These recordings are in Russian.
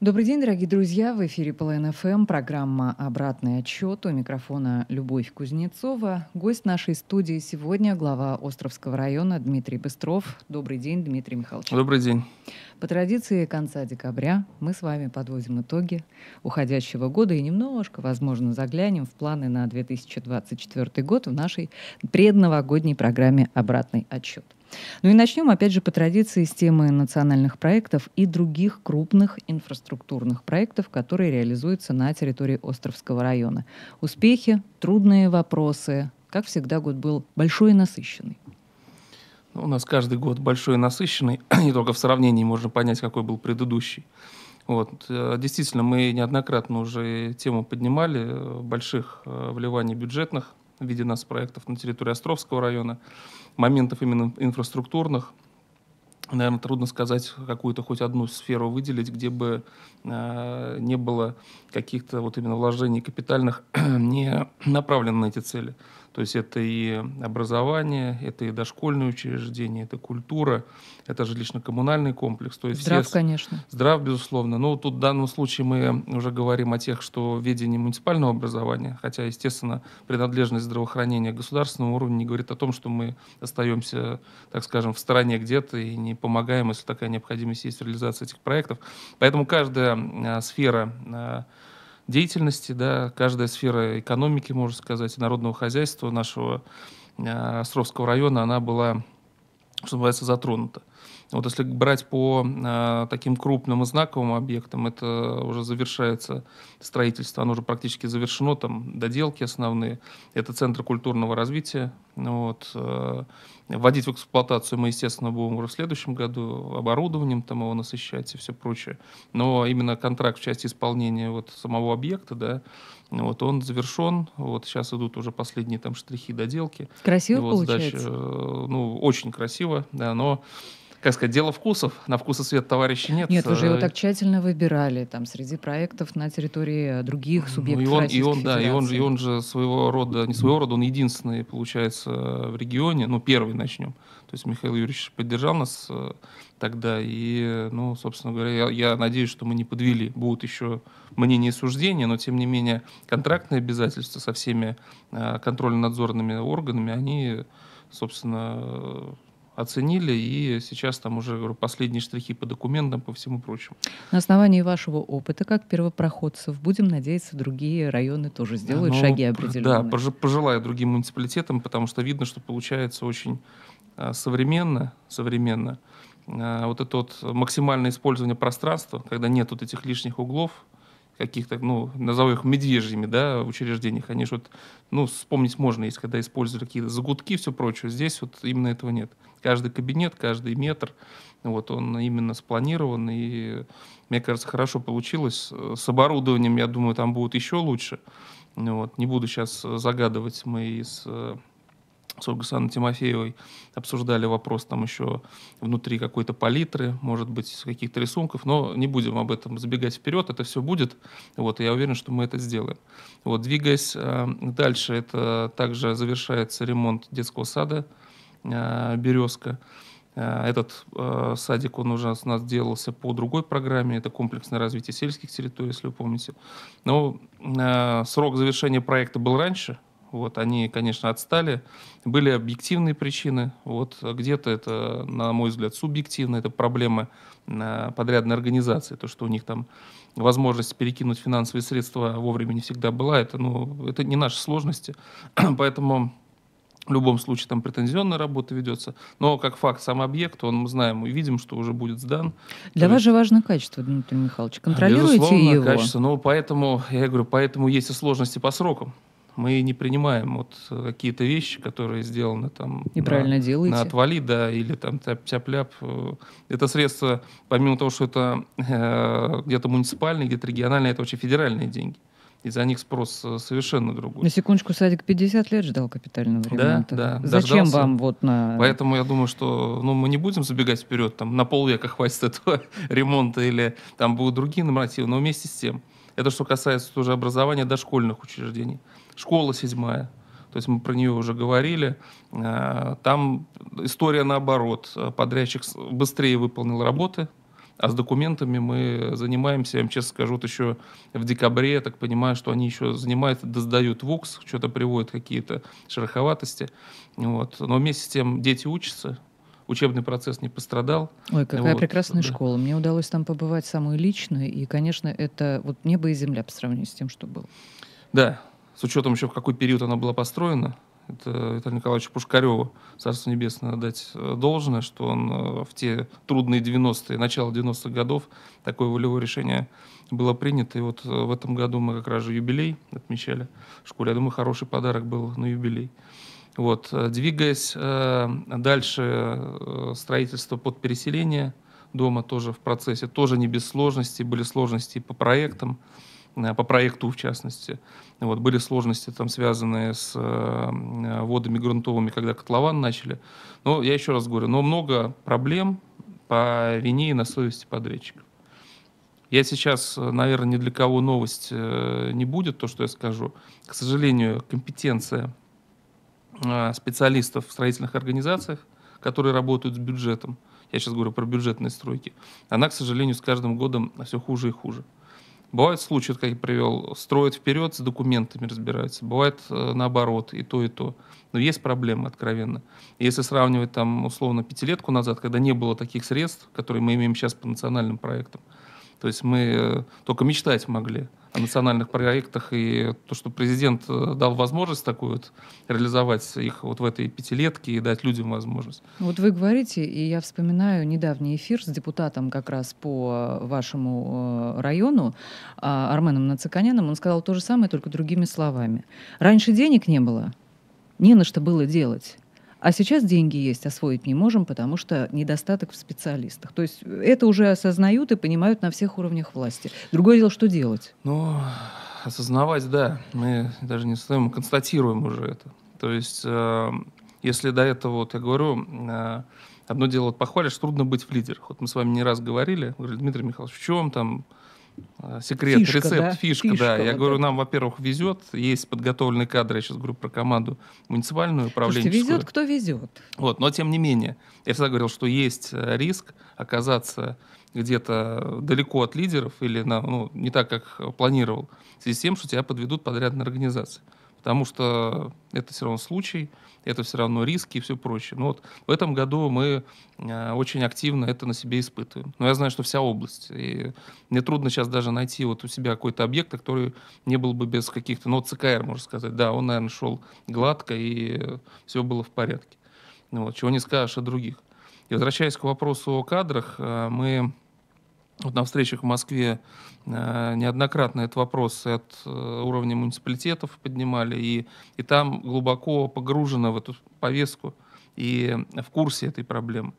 Добрый день, дорогие друзья. В эфире Полен ФМ, программа «Обратный отчет». У микрофона Любовь Кузнецова. Гость нашей студии сегодня глава Островского района Дмитрий Быстров. Добрый день, Дмитрий Михайлович. Добрый день. По традиции конца декабря мы с вами подводим итоги уходящего года и немножко, возможно, заглянем в планы на 2024 год в нашей предновогодней программе «Обратный отчет». Ну и начнем, опять же, по традиции с темы национальных проектов и других крупных инфраструктурных проектов, которые реализуются на территории Островского района. Успехи, трудные вопросы. Как всегда, год был большой и насыщенный. Ну, у нас каждый год большой и насыщенный, и только в сравнении можно понять, какой был предыдущий. Вот. Э, действительно, мы неоднократно уже тему поднимали э, больших э, вливаний бюджетных в виде нас проектов на территории Островского района, моментов именно инфраструктурных. Наверное, трудно сказать какую-то хоть одну сферу выделить, где бы э, не было каких-то вот именно вложений капитальных, не направлено на эти цели. То есть это и образование, это и дошкольные учреждения, это культура, это жилищно-коммунальный комплекс. То есть здрав, все... конечно. Здрав, безусловно. Но ну, тут в данном случае мы уже говорим о тех, что ведение муниципального образования, хотя, естественно, принадлежность здравоохранения государственного уровня не говорит о том, что мы остаемся, так скажем, в стороне где-то и не помогаем, если такая необходимость есть в реализации этих проектов. Поэтому каждая а, сфера а, деятельности, да, каждая сфера экономики, можно сказать, народного хозяйства нашего э, Островского района, она была, что называется, затронута. Вот если брать по э, таким крупным и знаковым объектам, это уже завершается строительство, оно уже практически завершено, там доделки основные. Это центр культурного развития. Вот. А, вводить в эксплуатацию мы, естественно, будем уже в следующем году оборудованием там его насыщать и все прочее. Но именно контракт в части исполнения вот самого объекта, да, вот он завершен. Вот сейчас идут уже последние там штрихи доделки. Красиво вот, получается? Задача, э, ну, очень красиво, да, но как сказать, дело вкусов. На вкус и цвет товарищей нет. Нет, уже его э, так тщательно выбирали там среди проектов на территории э, других ну, субъектов ну, и он, Российской и он, Федерации. Да, и он, же, и он же своего рода, не своего рода, он единственный, получается, в регионе. Ну, первый начнем. То есть Михаил Юрьевич поддержал нас э, тогда. И, ну, собственно говоря, я, я надеюсь, что мы не подвели. Будут еще мнения и суждения, но, тем не менее, контрактные обязательства со всеми контрольно-надзорными органами, они собственно, оценили, и сейчас там уже говорю, последние штрихи по документам, по всему прочему. На основании вашего опыта, как первопроходцев, будем надеяться, другие районы тоже сделают ну, шаги определенные. Да, пожелаю другим муниципалитетам, потому что видно, что получается очень а, современно, современно. А, вот это вот максимальное использование пространства, когда нет вот этих лишних углов, каких-то, ну, назову их медвежьими, да, учреждениях, они же вот, ну, вспомнить можно, есть когда использовали какие-то загудки и все прочее. Здесь вот именно этого нет. Каждый кабинет, каждый метр, вот он именно спланирован, и мне кажется, хорошо получилось. С оборудованием, я думаю, там будет еще лучше. Вот. Не буду сейчас загадывать, мы из э, с Гусаной Тимофеевой обсуждали вопрос там еще внутри какой-то палитры, может быть, каких-то рисунков, но не будем об этом забегать вперед, это все будет, вот, и я уверен, что мы это сделаем. Вот, двигаясь э, дальше, это также завершается ремонт детского сада э, «Березка», э, этот э, садик, он уже у нас делался по другой программе, это комплексное развитие сельских территорий, если вы помните. Но э, срок завершения проекта был раньше, вот, они, конечно, отстали. Были объективные причины. Вот где-то это, на мой взгляд, субъективно. Это проблемы э, подрядной организации. То, что у них там возможность перекинуть финансовые средства вовремя не всегда была. Это, ну, это не наши сложности. Поэтому в любом случае там претензионная работа ведется. Но как факт, сам объект, он мы знаем мы видим, что уже будет сдан. Для То вас есть... же важно качество, Дмитрий Михайлович. Контролируете Безусловно, его? качество. Но ну, поэтому, я говорю, поэтому есть и сложности по срокам. Мы не принимаем вот э, какие-то вещи, которые сделаны там... Неправильно на, делаете. На отвали, да, или там тяп-ляп. Э, это средство, помимо того, что это э, где-то муниципальные, где-то региональные, это очень федеральные деньги. И за них спрос э, совершенно другой. На секундочку, садик 50 лет ждал капитального ремонта. Да, да. Зачем дождался. вам вот на... Поэтому я думаю, что ну, мы не будем забегать вперед, там на полвека хватит этого ремонта, или там будут другие нормативы, но вместе с тем это что касается тоже образования дошкольных учреждений. Школа седьмая, то есть мы про нее уже говорили. Э, там история наоборот. Подрядчик быстрее выполнил работы, а с документами мы занимаемся, я вам честно скажу, вот еще в декабре, я так понимаю, что они еще занимаются, доздают ВУКС, что-то приводят какие-то шероховатости. Вот. Но вместе с тем дети учатся, учебный процесс не пострадал. Ой, какая вот, прекрасная да. школа. Мне удалось там побывать самую личную, и, конечно, это вот небо и земля по сравнению с тем, что было. Да, с учетом еще в какой период она была построена, это Виталию Николаевичу Пушкареву, Царство Небесное, дать э, должное, что он э, в те трудные 90-е, начало 90-х годов такое волевое решение было принято. И вот э, в этом году мы как раз же юбилей отмечали в школе. Я думаю, хороший подарок был на юбилей. Вот, э, двигаясь э, дальше, э, строительство под переселение дома тоже в процессе, тоже не без сложностей, были сложности по проектам, по проекту в частности. Вот, были сложности там связанные с водами грунтовыми, когда котлован начали. Но я еще раз говорю, но много проблем по вине и на совести подрядчиков. Я сейчас, наверное, ни для кого новость не будет, то, что я скажу. К сожалению, компетенция Э, специалистов в строительных организациях, которые работают с бюджетом, я сейчас говорю про бюджетные стройки, она, к сожалению, с каждым годом все хуже и хуже. Бывают случаи, как я привел, строят вперед, с документами разбираются. Бывает э, наоборот, и то, и то. Но есть проблемы, откровенно. Если сравнивать, там, условно, пятилетку назад, когда не было таких средств, которые мы имеем сейчас по национальным проектам, то есть мы э, только мечтать могли о национальных проектах, и то, что президент э, дал возможность такую вот реализовать их вот в этой пятилетке и дать людям возможность. Вот вы говорите, и я вспоминаю недавний эфир с депутатом как раз по э, вашему району, а, Арменом Нациканяном, он сказал то же самое, только другими словами. Раньше денег не было, не на что было делать. А сейчас деньги есть, освоить не можем, потому что недостаток в специалистах. То есть э, это уже осознают и понимают на всех уровнях власти. Другое дело, что делать? Ну, осознавать, да. Мы даже не стоим, мы констатируем уже это. То есть, э, если до этого, вот я говорю, э, одно дело, вот похвалишь, трудно быть в лидерах. Вот мы с вами не раз говорили, говорили, Дмитрий Михайлович, в чем там Э, секрет, фишка, рецепт, да? фишка, фишка, да. Я вот говорю, это. нам, во-первых, везет, есть подготовленные кадры, я сейчас говорю про команду муниципальную, управленческую. Слушайте, везет, кто везет. Вот, но тем не менее, я всегда говорил, что есть э, риск оказаться где-то далеко от лидеров или на, ну, не так, как планировал, в связи с тем, что тебя подведут подряд на организации потому что это все равно случай, это все равно риски и все прочее. Но ну вот в этом году мы э, очень активно это на себе испытываем. Но я знаю, что вся область. И мне трудно сейчас даже найти вот у себя какой-то объект, который не был бы без каких-то... Ну, ЦКР, можно сказать. Да, он, наверное, шел гладко, и все было в порядке. Вот, чего не скажешь о других. И возвращаясь к вопросу о кадрах, э, мы вот на встречах в Москве э, неоднократно этот вопрос от э, уровня муниципалитетов поднимали, и, и там глубоко погружено в эту повестку и в курсе этой проблемы.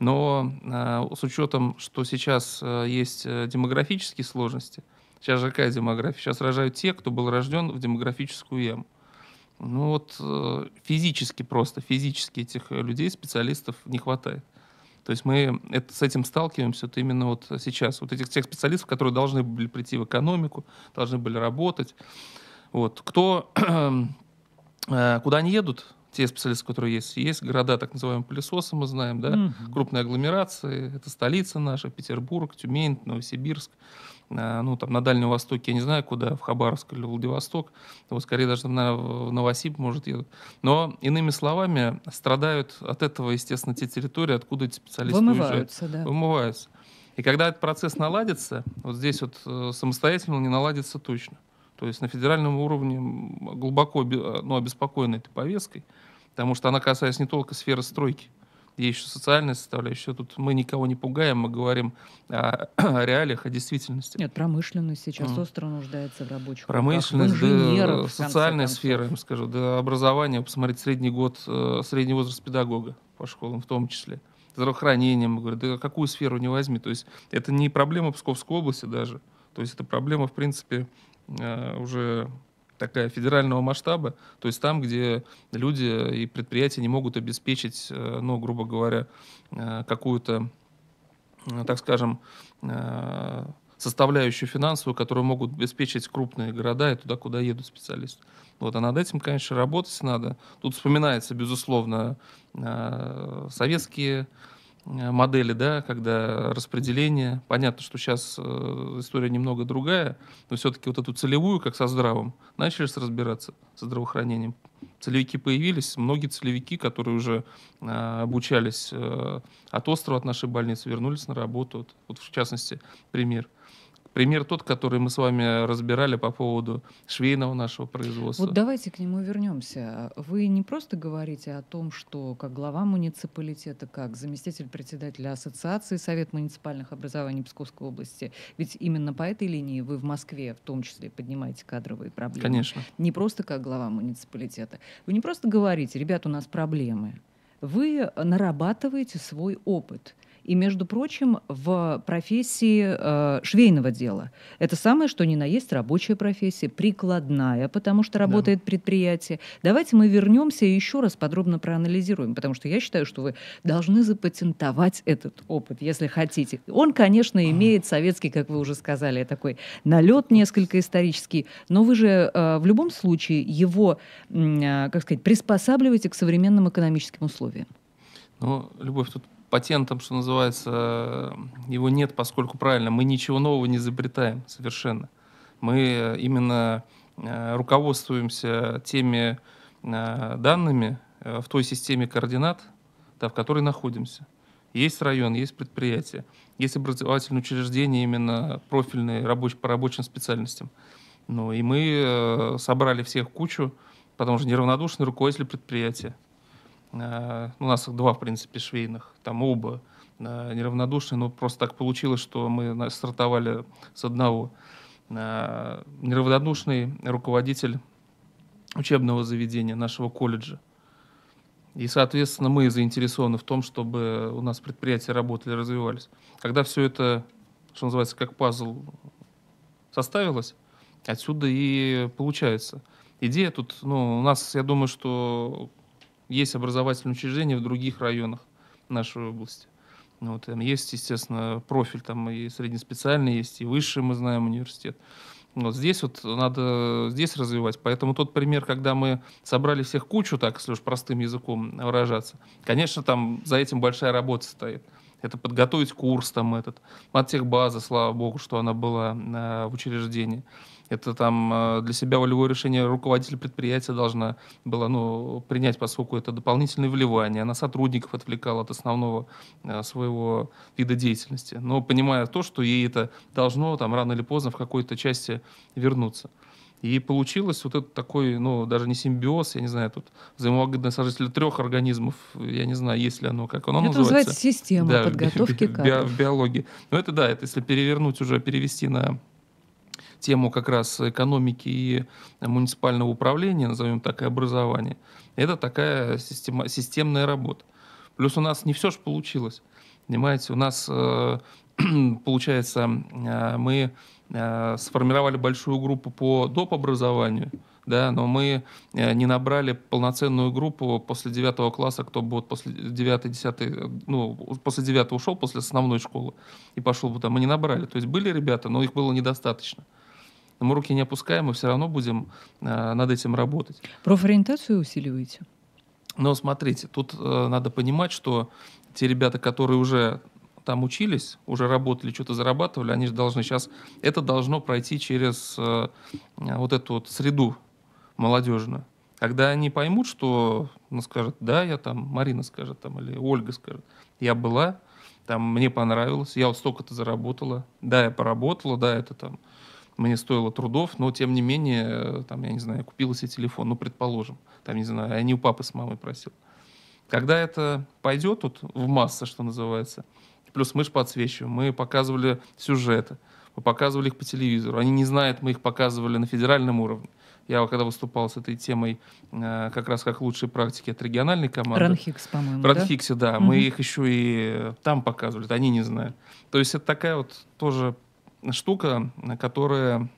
Но э, с учетом, что сейчас есть демографические сложности, сейчас же какая демография? Сейчас рожают те, кто был рожден в демографическую яму. Ну вот физически просто, физически этих людей, специалистов не хватает. То есть мы это, с этим сталкиваемся вот именно вот сейчас. Вот этих тех специалистов, которые должны были прийти в экономику, должны были работать. Вот. Кто, э, куда они едут, те специалисты, которые есть. Есть города, так называемые пылесосы, мы знаем, да, угу. крупные агломерации. Это столица наша, Петербург, Тюмень, Новосибирск. Э, ну, там, на Дальнем Востоке, я не знаю, куда, в Хабаровск или Владивосток, вот, скорее даже, на в Новосиб, может, едут. Но, иными словами, страдают от этого, естественно, те территории, откуда эти специалисты Вымываются, уезжают. да. Вымываются. И когда этот процесс наладится, вот здесь вот э, самостоятельно он не наладится точно. То есть на федеральном уровне глубоко ну, обеспокоены этой повесткой, потому что она касается не только сферы стройки, есть еще социальная составляющая. Тут мы никого не пугаем, мы говорим о, о реалиях, о действительности. Нет, промышленность сейчас mm. остро нуждается в рабочих. Промышленность, да, социальная сфера, я вам скажу, да, образование. Посмотреть средний год, э, средний возраст педагога по школам в том числе здравоохранением, мы говорим, да какую сферу не возьми. То есть это не проблема Псковской области даже. То есть это проблема, в принципе, э, уже такая федерального масштаба, то есть там, где люди и предприятия не могут обеспечить, э, ну, грубо говоря, э, какую-то, э, так скажем, составляющую финансовую, которую могут обеспечить крупные города и туда, куда едут специалисты. Вот, а над этим, конечно, работать надо. Тут вспоминается, безусловно, советские Э, модели, да, когда распределение. Понятно, что сейчас э, история немного другая, но все-таки вот эту целевую, как со здравым, начали разбираться со здравоохранением. Целевики появились, многие целевики, которые уже э, обучались от острова от нашей больницы, вернулись на работу. Вот, вот в частности, пример. Пример тот, который мы с вами разбирали по поводу швейного нашего производства. Вот давайте к нему вернемся. Вы не просто говорите о том, что как глава муниципалитета, как заместитель председателя Ассоциации Совет муниципальных образований Псковской области, ведь именно по этой линии вы в Москве в том числе поднимаете кадровые проблемы. Конечно. Не просто как глава муниципалитета. Вы не просто говорите, ребят, у нас проблемы. Вы нарабатываете свой опыт – и, между прочим, в профессии э, швейного дела. Это самое, что ни на есть рабочая профессия, прикладная, потому что работает да. предприятие. Давайте мы вернемся и еще раз подробно проанализируем, потому что я считаю, что вы должны запатентовать этот опыт, если хотите. Он, конечно, имеет советский, как вы уже сказали, такой налет несколько исторический, но вы же э, в любом случае его, э, как сказать, приспосабливаете к современным экономическим условиям. Ну, Любовь, тут патентом, что называется, его нет, поскольку правильно, мы ничего нового не изобретаем совершенно. Мы э, именно э, руководствуемся теми э, данными в той системе координат, да, в которой находимся. Есть район, есть предприятие, есть образовательные учреждения именно профильные рабочие по рабочим специальностям. Ну и мы собрали всех кучу, потому что неравнодушный руководитель предприятия – Э, у нас два, в принципе, швейных, там оба э, неравнодушные но просто так получилось, что мы стартовали с одного. Э, неравнодушный руководитель учебного заведения нашего колледжа. И, соответственно, мы заинтересованы в том, чтобы у нас предприятия работали, развивались. Когда все это, что называется, как пазл составилось, отсюда и получается. Идея тут, ну, у нас, я думаю, что есть образовательные учреждения в других районах нашей области. Вот, там эм, есть, естественно, профиль, там и среднеспециальный есть, и высший, мы знаем, университет. Вот здесь вот надо здесь развивать. Поэтому тот пример, когда мы собрали всех кучу, так, если уж простым языком выражаться, конечно, там за этим большая работа стоит. Это подготовить курс там этот, от тех базы, слава богу, что она была э, в учреждении. Это там э, для себя волевое решение руководитель предприятия должна была ну, принять, поскольку это дополнительное вливание. Она сотрудников отвлекала от основного э, своего вида деятельности. Но понимая то, что ей это должно там рано или поздно в какой-то части вернуться. И получилось вот этот такой, ну, даже не симбиоз, я не знаю, тут взаимовыгодное сожительство трех организмов, я не знаю, есть ли оно, как оно это называется. Это называется система да, подготовки би- кадров. Би- биологии. Но это да, это если перевернуть уже, перевести на тему как раз экономики и муниципального управления, назовем так, и образования. Это такая система, системная работа. Плюс у нас не все же получилось. Понимаете, у нас э, получается, э, мы э, сформировали большую группу по доп. образованию, да, но мы э, не набрали полноценную группу после 9 класса, кто бы вот после 9, 10, ну, после 9 ушел, после основной школы и пошел бы там, мы не набрали. То есть были ребята, но их было недостаточно. Но мы руки не опускаем, мы все равно будем э, над этим работать. Профориентацию усиливаете? Но смотрите, тут э, надо понимать, что те ребята, которые уже там учились, уже работали, что-то зарабатывали, они же должны сейчас... Это должно пройти через э, вот эту вот среду молодежную. Когда они поймут, что, ну, скажет, да, я там, Марина скажет там, или Ольга скажет, я была, там, мне понравилось, я вот столько-то заработала, да, я поработала, да, это там, мне стоило трудов, но тем не менее, там, я не знаю, я купил себе телефон, ну, предположим, там, не знаю, я не у папы с мамой просил. Когда это пойдет вот в массы, что называется, плюс мы же подсвечиваем, мы показывали сюжеты, мы показывали их по телевизору, они не знают, мы их показывали на федеральном уровне. Я когда выступал с этой темой э, как раз как лучшие практики от региональной команды. Ранхикс, по-моему, Ранхиксе, да? да. Угу. Мы их еще и там показывали, они не знают. То есть это такая вот тоже штука, которая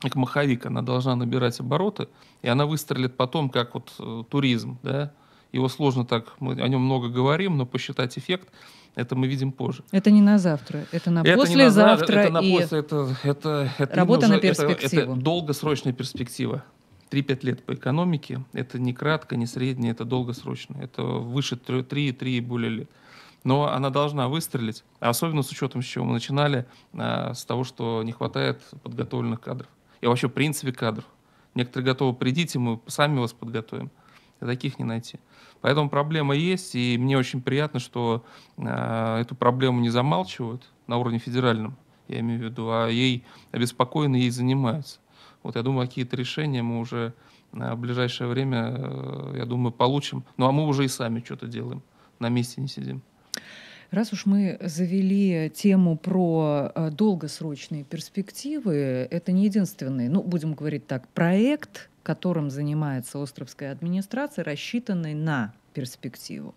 как маховик, она должна набирать обороты, и она выстрелит потом, как вот э, туризм, да, его сложно так, мы о нем много говорим, но посчитать эффект, это мы видим позже. Это не на завтра, это на это завтра Это на и это, это, это работа уже, на перспективу. Это, это долгосрочная перспектива. 3-5 лет по экономике, это не кратко, не среднее, это долгосрочно. Это выше 3-3 и более лет но она должна выстрелить, особенно с учетом, с чего мы начинали, а, с того, что не хватает подготовленных кадров. И вообще, в принципе, кадров. Некоторые готовы прийти, мы сами вас подготовим. А таких не найти. Поэтому проблема есть, и мне очень приятно, что а, эту проблему не замалчивают на уровне федеральном, я имею в виду, а ей обеспокоены, ей занимаются. Вот я думаю, какие-то решения мы уже а, в ближайшее время, э, я думаю, получим. Ну а мы уже и сами что-то делаем, на месте не сидим. Раз уж мы завели тему про э, долгосрочные перспективы, это не единственный, ну, будем говорить так, проект, которым занимается Островская администрация, рассчитанный на перспективу.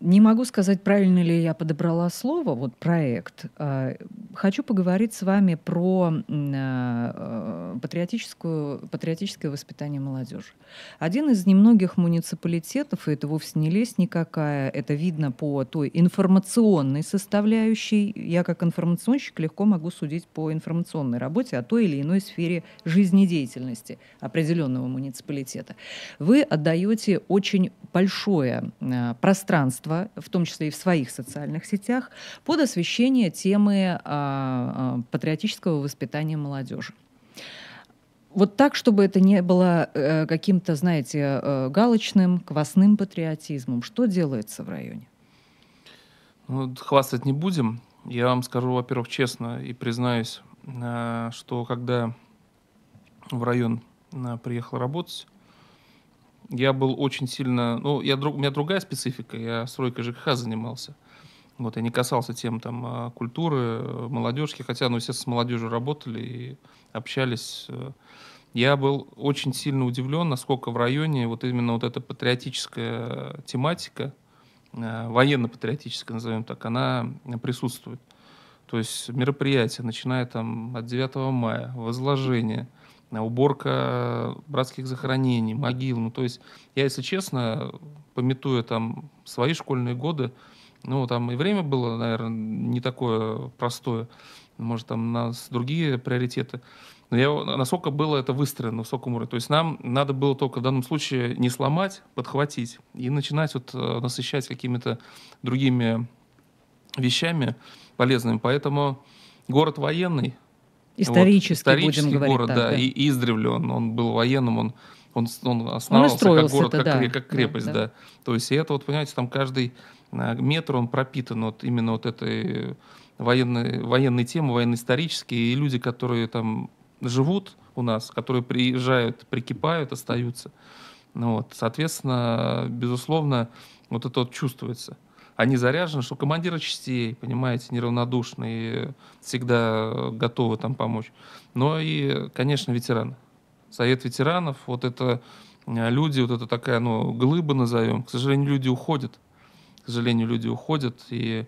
Не могу сказать, правильно ли я подобрала слово, вот проект. А, хочу поговорить с вами про а, э, патриотическую, патриотическое воспитание молодежи. Один из немногих муниципалитетов, и это вовсе не лезть никакая, это видно по той информационной составляющей. Я как информационщик легко могу судить по информационной работе о той или иной сфере жизнедеятельности определенного муниципалитета. Вы отдаете очень большое а, пространство пространство, в том числе и в своих социальных сетях, под освещение темы э, патриотического воспитания молодежи. Вот так, чтобы это не было э, каким-то, знаете, э, галочным, квасным патриотизмом. Что делается в районе? Ну, хвастать не будем. Я вам скажу, во-первых, честно и признаюсь, э, что когда в район э, приехал работать, я был очень сильно... Ну, я, у меня другая специфика, я стройкой ЖКХ занимался. Вот, я не касался тем там а, культуры, э, молодежки, хотя, ну, естественно, с молодежью работали и общались. Э. Я был очень сильно удивлен, насколько в районе вот именно вот эта патриотическая тематика, э, военно-патриотическая, назовем так, она присутствует. То есть мероприятие начиная там от 9 мая, возложение – уборка братских захоронений, могил. Ну, то есть я, если честно, пометуя там свои школьные годы, ну, там и время было, наверное, не такое простое. Может, там у нас другие приоритеты. Но я, насколько было это выстроено, на высоком уровне. То есть нам надо было только в данном случае не сломать, подхватить и начинать вот э, насыщать какими-то другими вещами полезными. Поэтому город военный, Исторический, вот, исторический будем город, говорить, да, так, да. И издревле он, он был военным, он, он, он основывался он как город, это, как, да, как крепость, да, да. да. То есть и это вот, понимаете, там каждый а, метр, он пропитан вот именно вот этой военной, военной темой, военно-исторической, и люди, которые там живут у нас, которые приезжают, прикипают, остаются. Ну вот, соответственно, безусловно, вот это вот чувствуется они а заряжены, что командиры частей, понимаете, неравнодушные, всегда готовы там помочь. Но и, конечно, ветераны. Совет ветеранов, вот это э, люди, вот это такая, ну, глыба назовем. К сожалению, люди уходят. К сожалению, люди уходят. И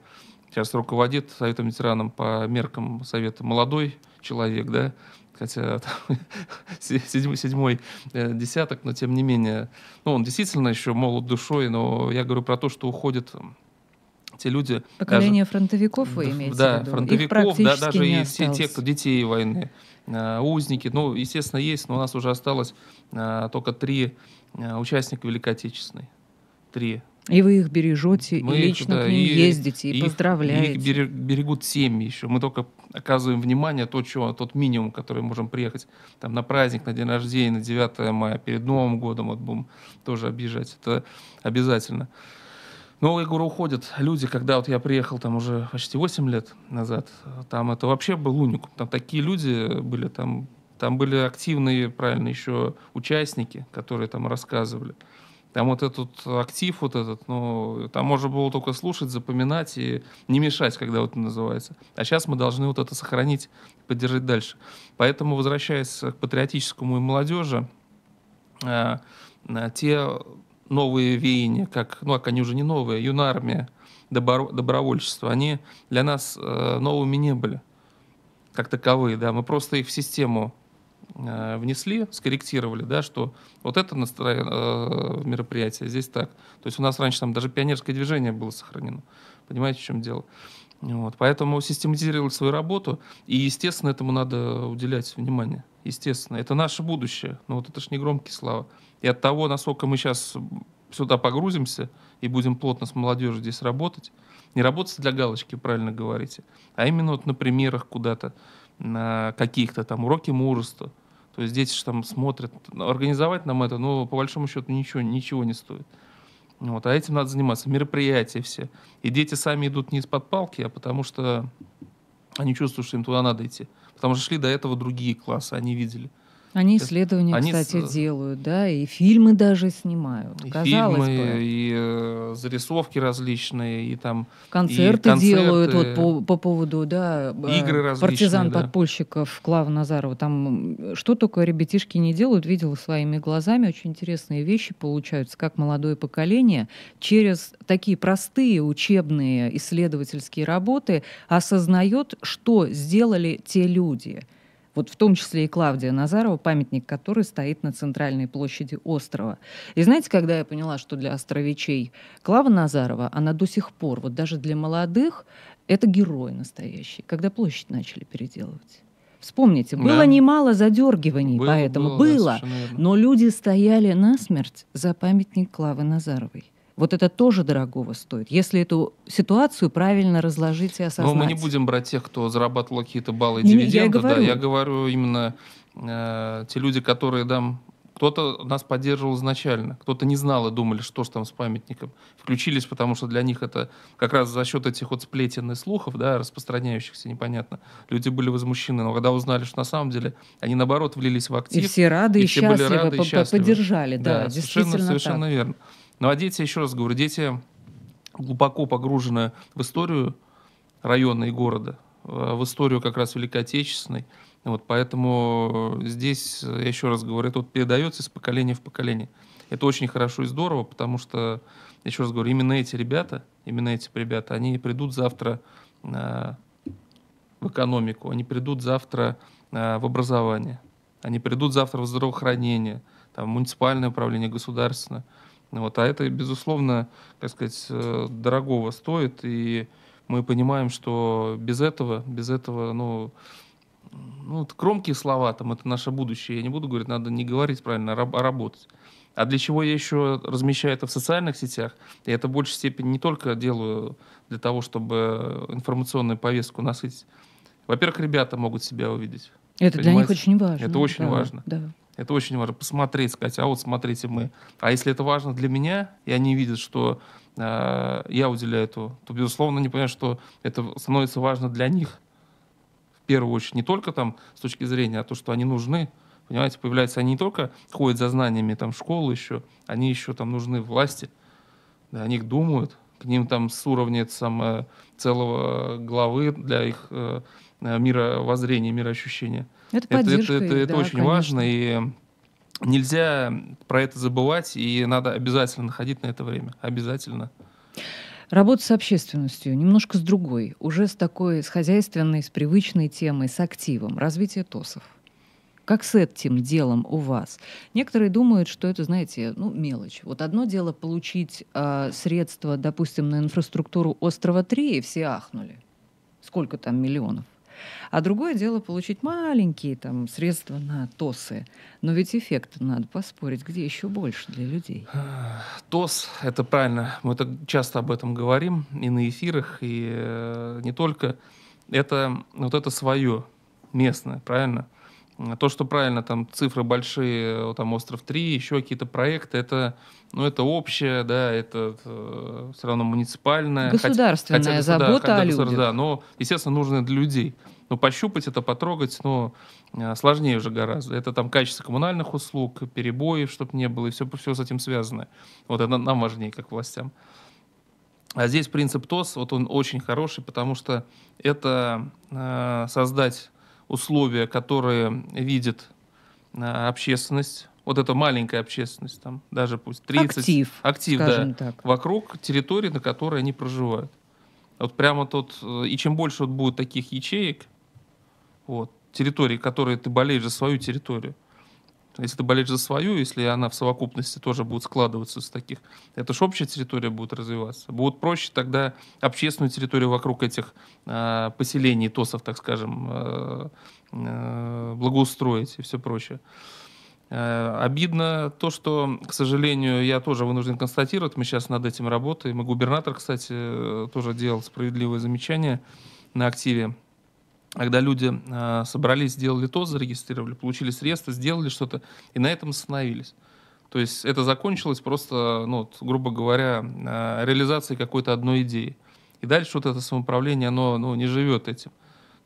сейчас руководит Советом ветеранов по меркам Совета молодой человек, да, хотя там, седьмой, седьмой э, десяток, но тем не менее, ну, он действительно еще молод душой, но я говорю про то, что уходят те люди... Поколение даже, фронтовиков вы имеете да, в виду? Да, фронтовиков, да, даже и все те, кто детей войны, э, узники. Ну, естественно, есть, но у нас уже осталось э, только три э, участника Великой Отечественной. Три. И вы их бережете, Мы и лично их, да, к ним и, ездите, и, и поздравляете. Их берег, берегут семьи еще. Мы только оказываем внимание то, что тот минимум, который можем приехать там, на праздник, на день рождения, на 9 мая, перед Новым годом. Вот будем тоже объезжать. Это обязательно. Новые ну, горы уходят. Люди, когда вот я приехал там уже почти 8 лет назад, там это вообще был уникум. Там такие люди были, там, там были активные, правильно, еще участники, которые там рассказывали. Там вот этот актив вот этот, ну, там можно было только слушать, запоминать и не мешать, когда вот называется. А сейчас мы должны вот это сохранить, поддержать дальше. Поэтому, возвращаясь к патриотическому и молодежи, а, те новые веяния, как, ну, как они уже не новые, юнармия, добро, добровольчество, они для нас э, новыми не были, как таковые, да, мы просто их в систему э, внесли, скорректировали, да, что вот это настроение, э, мероприятие здесь так. То есть у нас раньше там даже пионерское движение было сохранено. Понимаете, в чем дело? Вот, поэтому систематизировать свою работу, и, естественно, этому надо уделять внимание. Естественно, это наше будущее. Но ну, вот это ж не громкие слова. И от того, насколько мы сейчас сюда погрузимся и будем плотно с молодежью здесь работать, не работать для галочки, правильно говорите, а именно вот на примерах куда-то, на каких-то там уроки мужества. То есть дети же там смотрят. Организовать нам это, но по большому счету ничего, ничего не стоит. Вот, а этим надо заниматься. Мероприятия все. И дети сами идут не из-под палки, а потому что они чувствуют, что им туда надо идти. Потому что шли до этого другие классы, они видели. Они исследования, они... кстати, э, делают, да, и фильмы даже снимают. И фильмы, бы. и э, зарисовки различные, и там концерты, и концерты делают. Вот по, по поводу, да, э, игры различные. Партизан подпольщиков Клава Назарова. Там что только ребятишки не делают, видела своими глазами. Очень интересные вещи получаются, как молодое поколение через такие простые учебные исследовательские работы осознает, что сделали те люди вот в том числе и Клавдия Назарова, памятник которой стоит на центральной площади острова. И знаете, когда я поняла, что для островичей Клава Назарова, она до сих пор, вот даже для молодых, это герой настоящий, когда площадь начали переделывать. Вспомните, было да. немало задергиваний, было, поэтому было, было да, но люди стояли насмерть за памятник Клавы Назаровой. Вот это тоже дорогого стоит, если эту ситуацию правильно разложить и осознать. Но мы не будем брать тех, кто зарабатывал какие-то баллы и дивиденды. Я говорю. Да, я говорю именно э, те люди, которые там кто-то нас поддерживал изначально, кто-то не знал и думали, что же там с памятником. Включились, потому что для них это как раз за счет этих вот сплетен и слухов, да, распространяющихся, непонятно. Люди были возмущены, но когда узнали, что на самом деле они, наоборот, влились в актив. И все рады и, и все счастливы, были рады и счастливы. поддержали, да, да действительно совершенно, так. совершенно верно. Ну а дети, еще раз говорю, дети глубоко погружены в историю района и города, э, в историю как раз Великой Отечественной. Вот, поэтому здесь, я еще раз говорю, это вот передается из поколения в поколение. Это очень хорошо и здорово, потому что, еще раз говорю, именно эти ребята, именно эти ребята, они придут завтра э, в экономику, они придут завтра э, в образование, они придут завтра в здравоохранение, там, муниципальное управление, государственное. Вот, а это, безусловно, как сказать, э, дорогого стоит, и мы понимаем, что без этого, без этого, ну, ну, вот громкие слова, там, это наше будущее, я не буду говорить, надо не говорить правильно, а, а работать. А для чего я еще размещаю это в социальных сетях? Я это в большей степени не только делаю для того, чтобы информационную повестку насытить. Во-первых, ребята могут себя увидеть. Это понимаете? для них очень важно. Это очень да, важно. Да. Это очень важно. Посмотреть, сказать, а вот смотрите мы. А если это важно для меня, и они видят, что э, я уделяю это, то, безусловно, они понимают, что это становится важно для них. В первую очередь. Не только там с точки зрения, а то, что они нужны. Понимаете, появляются они не только ходят за знаниями там в школу еще, они еще там нужны власти. Да, о них думают. К ним там с уровня там, целого главы для их э, Э, мировоззрения, мироощущения. Это, это, это, это, это да, очень конечно. важно, и нельзя про это забывать, и надо обязательно находить на это время. Обязательно. Работа с общественностью немножко с другой, уже с такой, с хозяйственной, с привычной темой, с активом, развитие ТОСов. Как с этим делом у вас? Некоторые думают, что это, знаете, ну, мелочь. Вот одно дело получить э, средства, допустим, на инфраструктуру острова 3, и все ахнули. Сколько там миллионов? А другое дело получить маленькие там средства на ТОСы. Но ведь эффект, надо поспорить, где еще больше для людей. ТОС, это правильно. Мы так часто об этом говорим и на эфирах, и э, не только. Это вот это свое местное, правильно? Э, то, что правильно, там цифры большие, вот э, там «Остров 3», еще какие-то проекты, это, ну, это общее, да, это, это все равно муниципальное. Государственная хотя, хотя, забота хотя, о людях. Да, но, естественно, нужно для людей. Но пощупать это, потрогать, но ну, э, сложнее уже гораздо. Это там качество коммунальных услуг, перебоев, чтобы не было, и все, все с этим связано. Вот это нам важнее, как властям. А здесь принцип ТОС, вот он очень хороший, потому что это э, создать условия, которые видит э, общественность, вот эта маленькая общественность, там даже пусть 30... Актив, актив да, так. вокруг территории, на которой они проживают. Вот прямо тот... Э, и чем больше вот будет таких ячеек, вот, территории, которые ты болеешь за свою территорию, если ты болеешь за свою, если она в совокупности тоже будет складываться с таких, это же общая территория будет развиваться. Будет проще тогда общественную территорию вокруг этих э, поселений, ТОСов, так скажем, э, э, благоустроить и все прочее. Э, обидно то, что, к сожалению, я тоже вынужден констатировать, мы сейчас над этим работаем. И губернатор, кстати, э, тоже делал справедливое замечание на активе когда люди э, собрались, сделали то, зарегистрировали, получили средства, сделали что-то, и на этом остановились. То есть это закончилось просто, ну, вот, грубо говоря, э, реализацией какой-то одной идеи. И дальше вот это самоуправление, оно ну, не живет этим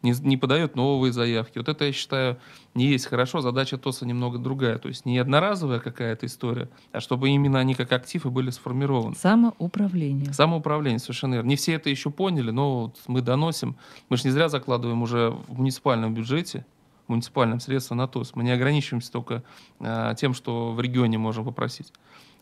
не, не подает новые заявки. Вот это, я считаю, не есть хорошо. Задача ТОСа немного другая. То есть не одноразовая какая-то история, а чтобы именно они как активы были сформированы. Самоуправление. Самоуправление, совершенно верно. Не все это еще поняли, но вот мы доносим. Мы же не зря закладываем уже в муниципальном бюджете муниципальным средствам на ТОС. Мы не ограничиваемся только э, тем, что в регионе можем попросить.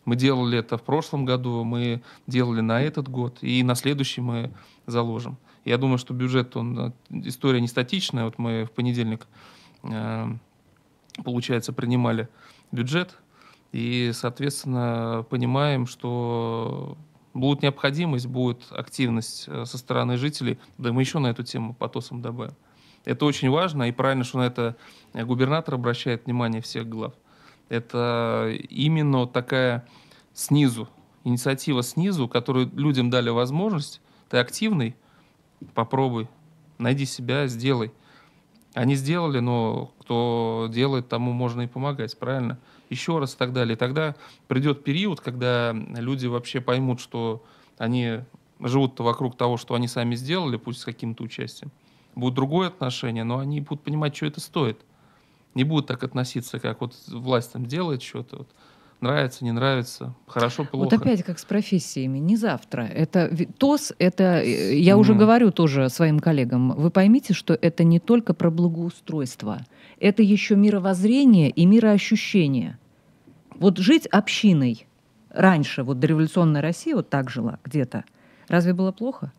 Мы делали это в прошлом году, мы делали на этот год, и на следующий мы заложим. Я думаю, что бюджет, он, э, история не статичная. Вот мы в понедельник, э, получается, принимали бюджет и, соответственно, понимаем, что будет необходимость, будет активность э, со стороны жителей. Да мы еще на эту тему потосом добавим. Это очень важно, и правильно, что на это губернатор обращает внимание всех глав. Это именно такая снизу, инициатива снизу, которую людям дали возможность, ты активный, попробуй, найди себя, сделай. Они сделали, но кто делает, тому можно и помогать, правильно? Еще раз и так далее. И тогда придет период, когда люди вообще поймут, что они живут-то вокруг того, что они сами сделали, пусть с каким-то участием. Будет другое отношение, но они будут понимать, что это стоит. Не будут так относиться, как вот власть там делает что-то. Вот нравится, не нравится, хорошо, плохо. Вот опять как с профессиями, не завтра. Это ТОС, это, э, я mm. уже говорю тоже своим коллегам, вы поймите, что это не только про благоустройство, это еще мировоззрение и мироощущение. Вот жить общиной раньше, вот дореволюционная Россия вот так жила где-то, разве было плохо?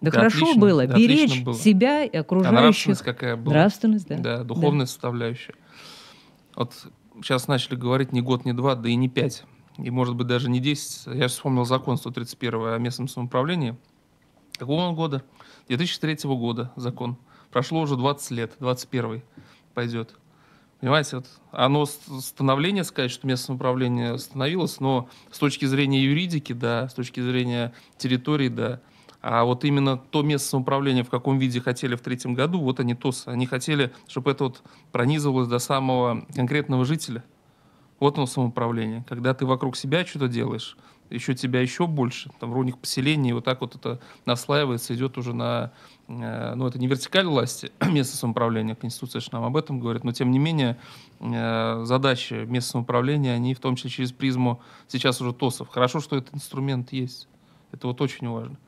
Да, да хорошо отлично, было, да, беречь было. себя и окружающих. А нравственность какая была? Нравственность, да. Да, духовная да. составляющая. Вот сейчас начали говорить не год, не два, да и не пять, и, может быть, даже не десять. Я вспомнил закон 131 о местном самоуправлении. Какого он года? 2003 года закон. Прошло уже 20 лет, 21 пойдет. Понимаете, вот оно становление, сказать, что местное самоуправление становилось, но с точки зрения юридики, да, с точки зрения территории, да, а вот именно то место самоуправления, в каком виде хотели в третьем году, вот они ТОС, они хотели, чтобы это вот пронизывалось до самого конкретного жителя. Вот оно самоуправление. Когда ты вокруг себя что-то делаешь, еще тебя еще больше, там вроде них поселений, вот так вот это наслаивается, идет уже на, э, ну это не вертикаль власти, место самоуправления, Конституция же нам об этом говорит, но тем не менее э, задачи местного самоуправления, они в том числе через призму сейчас уже ТОСов. Хорошо, что этот инструмент есть, это вот очень важно.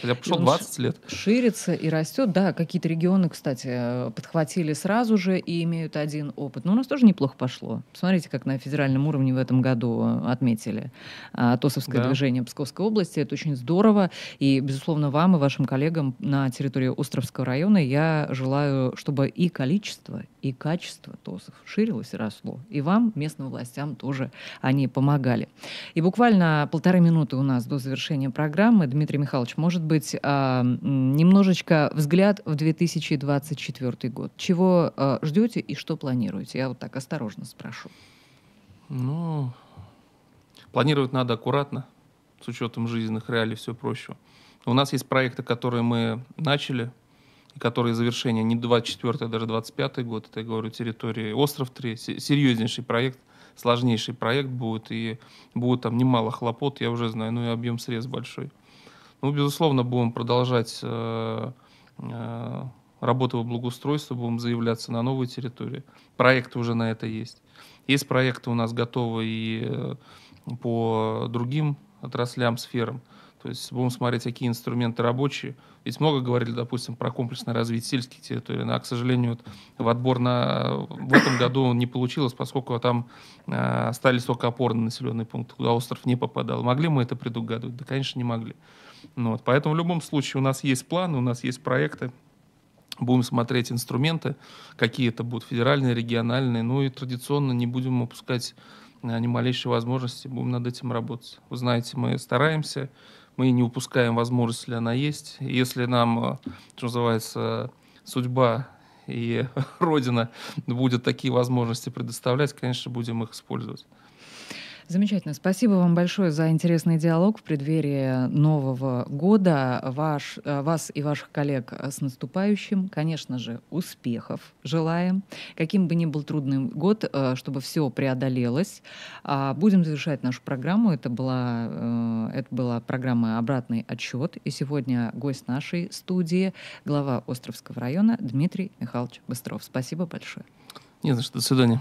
Хотя прошло 20 лет. Ширится и растет. Да, какие-то регионы, кстати, э, подхватили сразу же и имеют один опыт. Но у нас тоже неплохо пошло. Посмотрите, как на федеральном уровне в этом году отметили а, ТОСовское да. движение Псковской области. Это очень здорово. И, безусловно, вам и вашим коллегам на территории Островского района я желаю, чтобы и количество, и качество ТОСов ширилось и росло. И вам, местным властям, тоже они помогали. И буквально полторы минуты у нас до завершения программы. Дмитрий Михайлович, может может быть, а, немножечко взгляд в 2024 год. Чего а, ждете и что планируете? Я вот так осторожно спрошу. Ну, планировать надо аккуратно, с учетом жизненных реалий и все прочего. У нас есть проекты, которые мы начали, которые завершение не 24 а даже 25 год, это, я говорю, территории Остров 3, серьезнейший проект, сложнейший проект будет, и будет там немало хлопот, я уже знаю, ну и объем средств большой. Мы, ну, безусловно, будем продолжать э, э, работу по благоустройстве, будем заявляться на новые территории. Проекты уже на это есть. Есть проекты у нас готовы и э, по другим отраслям, сферам. То есть будем смотреть, какие инструменты рабочие. Ведь много говорили, допустим, про комплексное развитие сельских территорий. Но, к сожалению, вот в отбор на... в этом году не получилось, поскольку там э, остались только опорные населенные пункты, куда остров не попадал. Могли мы это предугадывать? Да, конечно, не могли. Ну, вот. Поэтому в любом случае у нас есть планы, у нас есть проекты. Будем смотреть инструменты, какие это будут, федеральные, региональные. Ну и традиционно не будем упускать э, ни малейшей возможности, будем над этим работать. Вы знаете, мы стараемся, мы не упускаем возможность, если она есть. Если нам, э, что называется, судьба и Родина будет такие возможности предоставлять, конечно, будем их использовать. Замечательно. Спасибо вам большое за интересный диалог в преддверии Нового года. Ваш, э, вас и ваших коллег э, с наступающим. Конечно же, успехов желаем. Каким бы ни был трудный год, э, чтобы все преодолелось. А, будем завершать нашу программу. Это была, это была программа «Обратный отчет». И сегодня гость нашей студии, глава Островского района Дмитрий Михайлович Быстров. Спасибо большое. Не за что. До свидания.